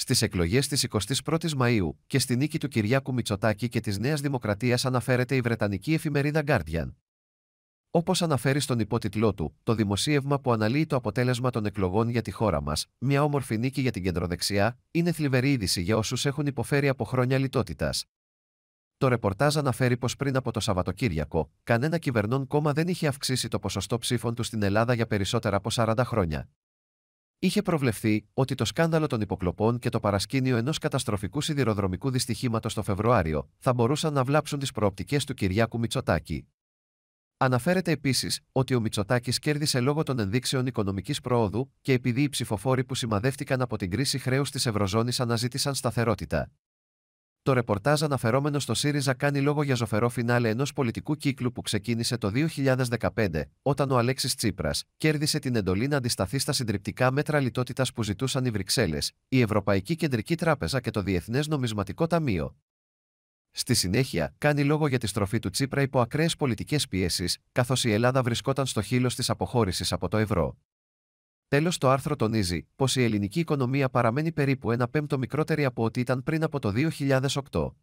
Στις εκλογές της 21η Μαου και στη νίκη του Κυριάκου Μητσοτάκη και της Νέας Δημοκρατίας αναφέρεται η Βρετανική εφημερίδα Guardian. Όπως αναφέρει στον υπότιτλό του, το δημοσίευμα που αναλύει το αποτέλεσμα των εκλογών για τη χώρα μας, μια όμορφη νίκη για την κεντροδεξιά, είναι θλιβερή είδηση για όσους έχουν υποφέρει από χρόνια λιτότητας. Το ρεπορτάζ αναφέρει πως πριν από το Σαββατοκύριακο, κανένα κυβερνών κόμμα δεν είχε αυξήσει το ποσοστό ψήφων του στην Ελλάδα για περισσότερα από 40 χρόνια είχε προβλεφθεί ότι το σκάνδαλο των υποκλοπών και το παρασκήνιο ενός καταστροφικού σιδηροδρομικού δυστυχήματος το Φεβρουάριο θα μπορούσαν να βλάψουν τις προοπτικές του Κυριάκου Μητσοτάκη. Αναφέρεται επίσης ότι ο Μητσοτάκης κέρδισε λόγω των ενδείξεων οικονομικής προόδου και επειδή οι ψηφοφόροι που σημαδεύτηκαν από την κρίση χρέους της Ευρωζώνης αναζήτησαν σταθερότητα. Το ρεπορτάζ αναφερόμενο στο ΣΥΡΙΖΑ κάνει λόγο για ζωφερό φινάλε ενός πολιτικού κύκλου που ξεκίνησε το 2015, όταν ο Αλέξης Τσίπρας κέρδισε την εντολή να αντισταθεί στα συντριπτικά μέτρα λιτότητας που ζητούσαν οι Βρυξέλλες, η Ευρωπαϊκή Κεντρική Τράπεζα και το Διεθνές Νομισματικό Ταμείο. Στη συνέχεια, κάνει λόγο για τη στροφή του Τσίπρα υπό ακραίες πολιτικές πιέσει, καθώς η Ελλάδα βρισκόταν στο χείλος της αποχώρησης από το ευρώ. Τέλος, το άρθρο τονίζει πως η ελληνική οικονομία παραμένει περίπου ένα πέμπτο μικρότερη από ό,τι ήταν πριν από το 2008